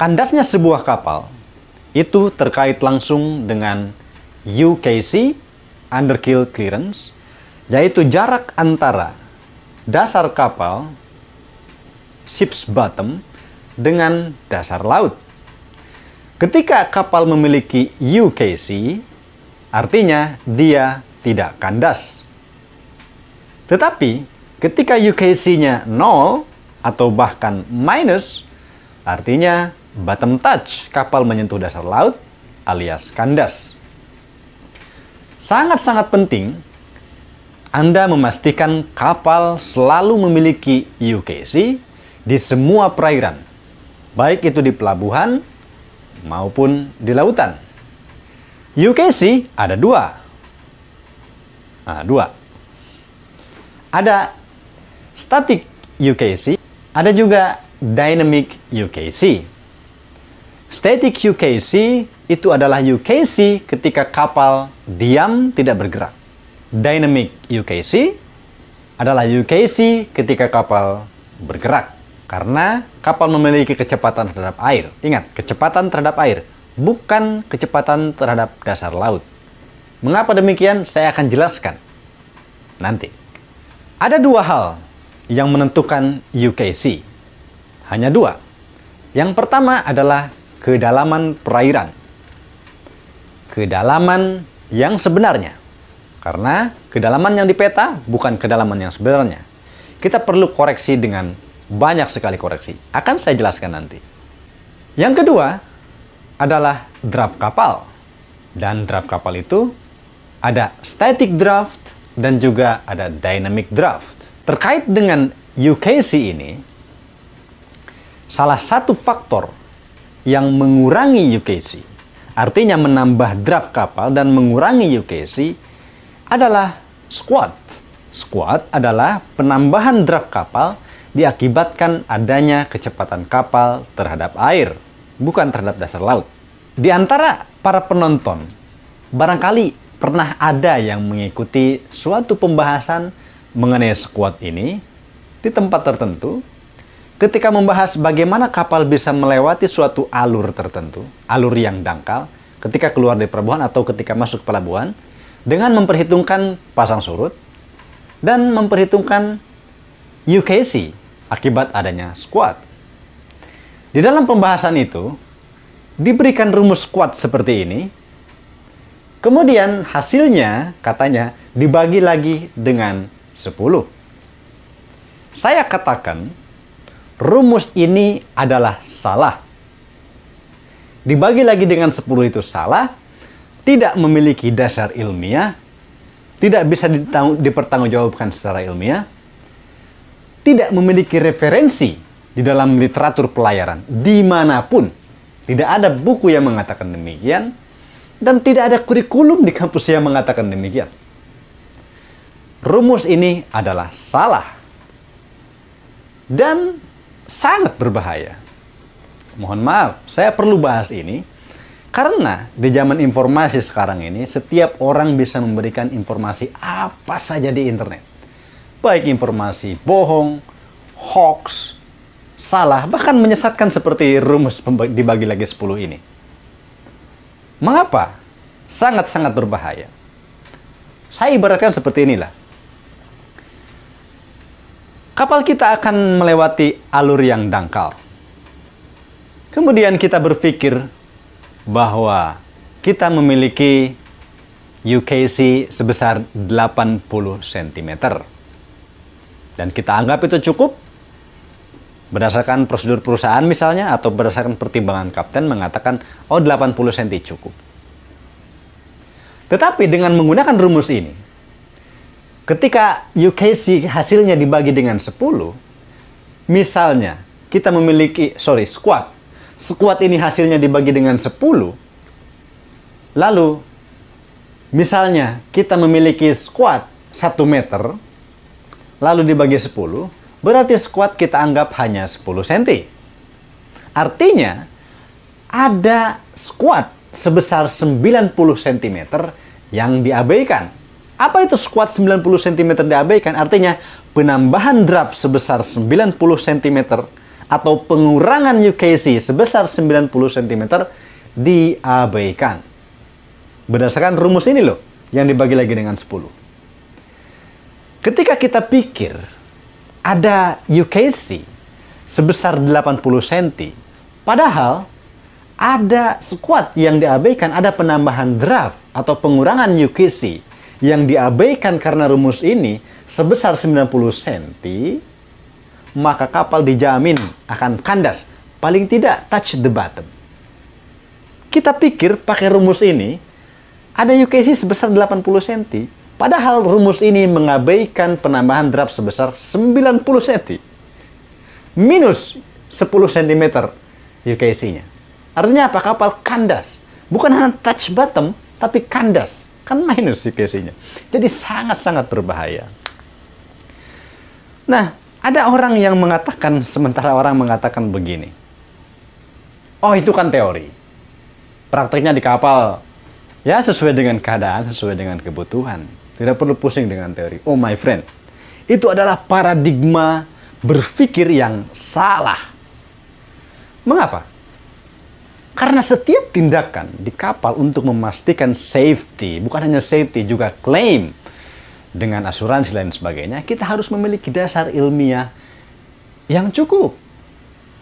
Kandasnya sebuah kapal itu terkait langsung dengan UKC underkill clearance yaitu jarak antara dasar kapal ship's bottom dengan dasar laut. Ketika kapal memiliki UKC, artinya dia tidak kandas. Tetapi ketika UKC-nya 0 atau bahkan minus, artinya Bottom touch, kapal menyentuh dasar laut alias kandas. Sangat-sangat penting Anda memastikan kapal selalu memiliki UKC di semua perairan, baik itu di pelabuhan maupun di lautan. UKC ada dua. Nah, dua. Ada static UKC, ada juga dynamic UKC. Static UKC itu adalah UKC ketika kapal diam tidak bergerak. Dynamic UKC adalah UKC ketika kapal bergerak. Karena kapal memiliki kecepatan terhadap air. Ingat, kecepatan terhadap air, bukan kecepatan terhadap dasar laut. Mengapa demikian? Saya akan jelaskan nanti. Ada dua hal yang menentukan UKC. Hanya dua. Yang pertama adalah kedalaman perairan. Kedalaman yang sebenarnya. Karena kedalaman yang dipeta bukan kedalaman yang sebenarnya. Kita perlu koreksi dengan banyak sekali koreksi. Akan saya jelaskan nanti. Yang kedua adalah draft kapal. Dan draft kapal itu ada static draft dan juga ada dynamic draft. Terkait dengan UKC ini, salah satu faktor yang mengurangi UKC, artinya menambah draft kapal dan mengurangi UKC adalah squad. Squad adalah penambahan draft kapal diakibatkan adanya kecepatan kapal terhadap air, bukan terhadap dasar laut. Di antara para penonton, barangkali pernah ada yang mengikuti suatu pembahasan mengenai squad ini di tempat tertentu ketika membahas bagaimana kapal bisa melewati suatu alur tertentu, alur yang dangkal, ketika keluar dari pelabuhan atau ketika masuk pelabuhan, dengan memperhitungkan pasang surut dan memperhitungkan UKC akibat adanya squat. Di dalam pembahasan itu, diberikan rumus squat seperti ini, kemudian hasilnya katanya dibagi lagi dengan 10. Saya katakan rumus ini adalah salah. Dibagi lagi dengan 10 itu salah, tidak memiliki dasar ilmiah, tidak bisa dipertanggungjawabkan secara ilmiah, tidak memiliki referensi di dalam literatur pelayaran dimanapun. Tidak ada buku yang mengatakan demikian, dan tidak ada kurikulum di kampus yang mengatakan demikian. Rumus ini adalah salah. Dan sangat berbahaya. Mohon maaf, saya perlu bahas ini karena di zaman informasi sekarang ini, setiap orang bisa memberikan informasi apa saja di internet. Baik informasi bohong, hoax, salah, bahkan menyesatkan seperti rumus dibagi lagi 10 ini. Mengapa? Sangat-sangat berbahaya. Saya ibaratkan seperti inilah kapal kita akan melewati alur yang dangkal. Kemudian kita berpikir bahwa kita memiliki UKC sebesar 80 cm. Dan kita anggap itu cukup berdasarkan prosedur perusahaan misalnya atau berdasarkan pertimbangan kapten mengatakan oh 80 cm cukup. Tetapi dengan menggunakan rumus ini, Ketika UKC hasilnya dibagi dengan 10, misalnya kita memiliki, sorry, squat, squat ini hasilnya dibagi dengan 10, lalu misalnya kita memiliki squat 1 meter, lalu dibagi 10, berarti squat kita anggap hanya 10 cm. Artinya, ada squat sebesar 90 cm yang diabaikan. Apa itu squat 90 cm diabaikan? Artinya penambahan draft sebesar 90 cm atau pengurangan UKC sebesar 90 cm diabaikan. Berdasarkan rumus ini loh, yang dibagi lagi dengan 10. Ketika kita pikir ada UKC sebesar 80 cm, padahal ada squat yang diabaikan, ada penambahan draft atau pengurangan UKC yang diabaikan karena rumus ini sebesar 90 cm, maka kapal dijamin akan kandas, paling tidak touch the bottom. Kita pikir pakai rumus ini, ada UKC sebesar 80 cm, padahal rumus ini mengabaikan penambahan draft sebesar 90 cm. Minus 10 cm UKC-nya. Artinya apa? Kapal kandas. Bukan hanya touch bottom, tapi kandas. Kan minus CKC-nya. Jadi sangat-sangat berbahaya. Nah, ada orang yang mengatakan, sementara orang mengatakan begini. Oh, itu kan teori. Praktiknya di kapal. Ya, sesuai dengan keadaan, sesuai dengan kebutuhan. Tidak perlu pusing dengan teori. Oh, my friend. Itu adalah paradigma berpikir yang salah. Mengapa? Karena setiap tindakan di kapal untuk memastikan safety, bukan hanya safety, juga klaim dengan asuransi lain sebagainya, kita harus memiliki dasar ilmiah yang cukup.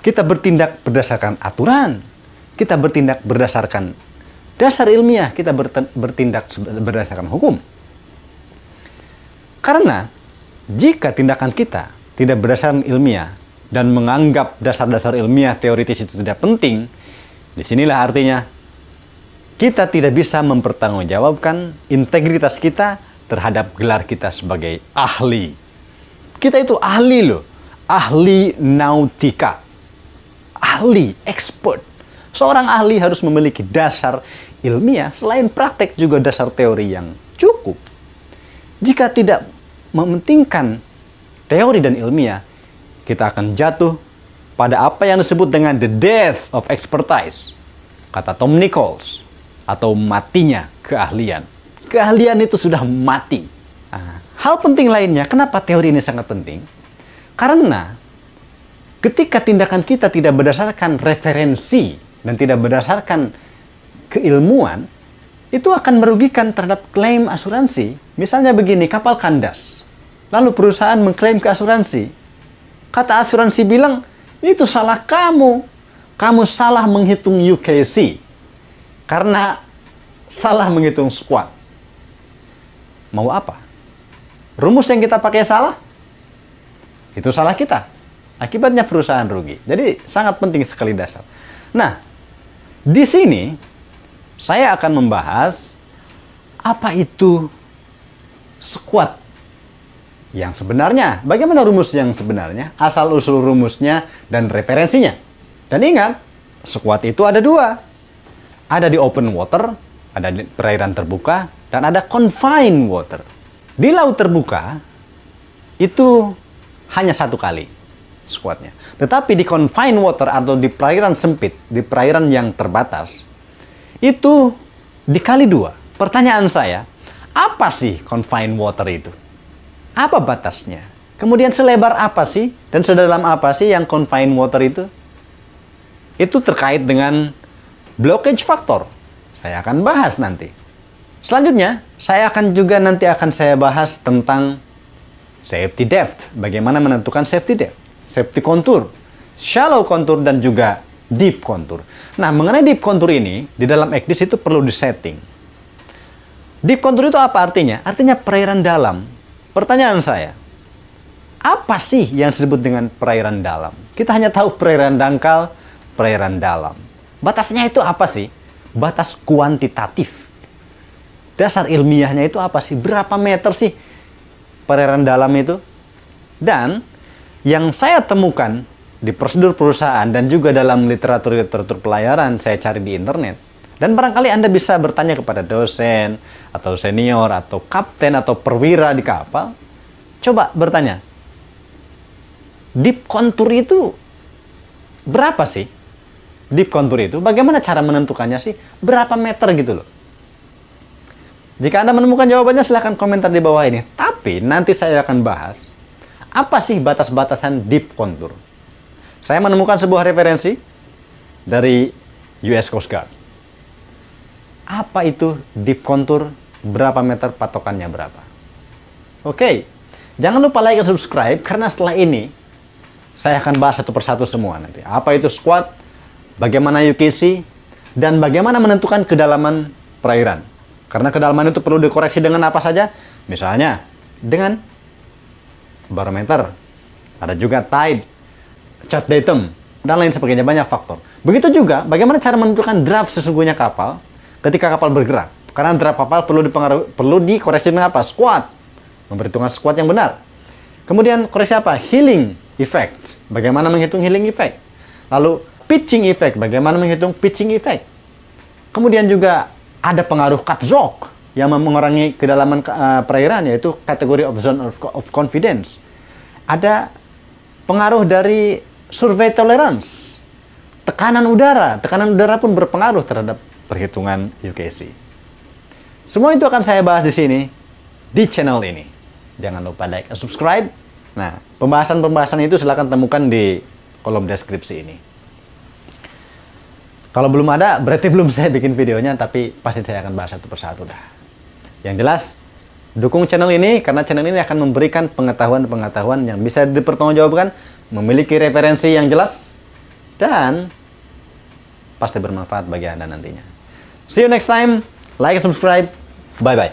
Kita bertindak berdasarkan aturan, kita bertindak berdasarkan dasar ilmiah, kita bertindak berdasarkan hukum. Karena jika tindakan kita tidak berdasarkan ilmiah dan menganggap dasar-dasar ilmiah teoritis itu tidak penting, Disinilah artinya, kita tidak bisa mempertanggungjawabkan integritas kita terhadap gelar kita sebagai ahli. Kita itu ahli loh, ahli nautika, ahli expert. Seorang ahli harus memiliki dasar ilmiah selain praktek juga dasar teori yang cukup. Jika tidak mementingkan teori dan ilmiah, kita akan jatuh pada apa yang disebut dengan the death of expertise, kata Tom Nichols, atau matinya keahlian. Keahlian itu sudah mati. Ah, hal penting lainnya, kenapa teori ini sangat penting? Karena ketika tindakan kita tidak berdasarkan referensi dan tidak berdasarkan keilmuan, itu akan merugikan terhadap klaim asuransi. Misalnya begini, kapal kandas. Lalu perusahaan mengklaim ke asuransi. Kata asuransi bilang, itu salah kamu. Kamu salah menghitung UKC. Karena salah menghitung squad. Mau apa? Rumus yang kita pakai salah? Itu salah kita. Akibatnya perusahaan rugi. Jadi sangat penting sekali dasar. Nah, di sini saya akan membahas apa itu squad yang sebenarnya. Bagaimana rumus yang sebenarnya, asal-usul rumusnya, dan referensinya. Dan ingat, squat itu ada dua. Ada di open water, ada di perairan terbuka, dan ada confined water. Di laut terbuka, itu hanya satu kali squatnya. Tetapi di confined water atau di perairan sempit, di perairan yang terbatas, itu dikali dua. Pertanyaan saya, apa sih confined water itu? Apa batasnya? Kemudian selebar apa sih dan sedalam apa sih yang confined water itu? Itu terkait dengan blockage factor. Saya akan bahas nanti. Selanjutnya, saya akan juga nanti akan saya bahas tentang safety depth, bagaimana menentukan safety depth, safety contour, shallow contour dan juga deep contour. Nah, mengenai deep contour ini di dalam ECDIS itu perlu disetting. Deep contour itu apa artinya? Artinya perairan dalam Pertanyaan saya, apa sih yang disebut dengan perairan dalam? Kita hanya tahu perairan dangkal, perairan dalam. Batasnya itu apa sih? Batas kuantitatif. Dasar ilmiahnya itu apa sih? Berapa meter sih perairan dalam itu? Dan yang saya temukan di prosedur perusahaan dan juga dalam literatur-literatur pelayaran saya cari di internet, dan barangkali Anda bisa bertanya kepada dosen, atau senior, atau kapten, atau perwira di kapal. Coba bertanya, deep contour itu berapa sih? Deep contour itu, bagaimana cara menentukannya sih? Berapa meter gitu loh? Jika Anda menemukan jawabannya, silahkan komentar di bawah ini. Tapi nanti saya akan bahas, apa sih batas-batasan deep contour? Saya menemukan sebuah referensi dari US Coast Guard. Apa itu deep contour? Berapa meter patokannya berapa? Oke, okay. jangan lupa like dan subscribe karena setelah ini saya akan bahas satu persatu semua nanti. Apa itu squat, bagaimana UKC, dan bagaimana menentukan kedalaman perairan. Karena kedalaman itu perlu dikoreksi dengan apa saja, misalnya dengan barometer, ada juga tide, chart datum, dan lain sebagainya, banyak faktor. Begitu juga, bagaimana cara menentukan draft sesungguhnya kapal, ketika kapal bergerak. Karena antara kapal perlu dipengaruhi, perlu dikoreksi dengan apa? Squat. Memperhitungkan squat yang benar. Kemudian koreksi apa? Healing effect. Bagaimana menghitung healing effect? Lalu pitching effect. Bagaimana menghitung pitching effect? Kemudian juga ada pengaruh katzok yang mengurangi kedalaman uh, perairan yaitu kategori of zone of, of confidence. Ada pengaruh dari survei tolerance. Tekanan udara, tekanan udara pun berpengaruh terhadap perhitungan UKC. Semua itu akan saya bahas di sini, di channel ini. Jangan lupa like dan subscribe. Nah, pembahasan-pembahasan itu silahkan temukan di kolom deskripsi ini. Kalau belum ada, berarti belum saya bikin videonya, tapi pasti saya akan bahas satu persatu dah. Yang jelas, dukung channel ini karena channel ini akan memberikan pengetahuan-pengetahuan yang bisa dipertanggungjawabkan, memiliki referensi yang jelas, dan pasti bermanfaat bagi Anda nantinya. See you next time. Like and subscribe. Bye bye.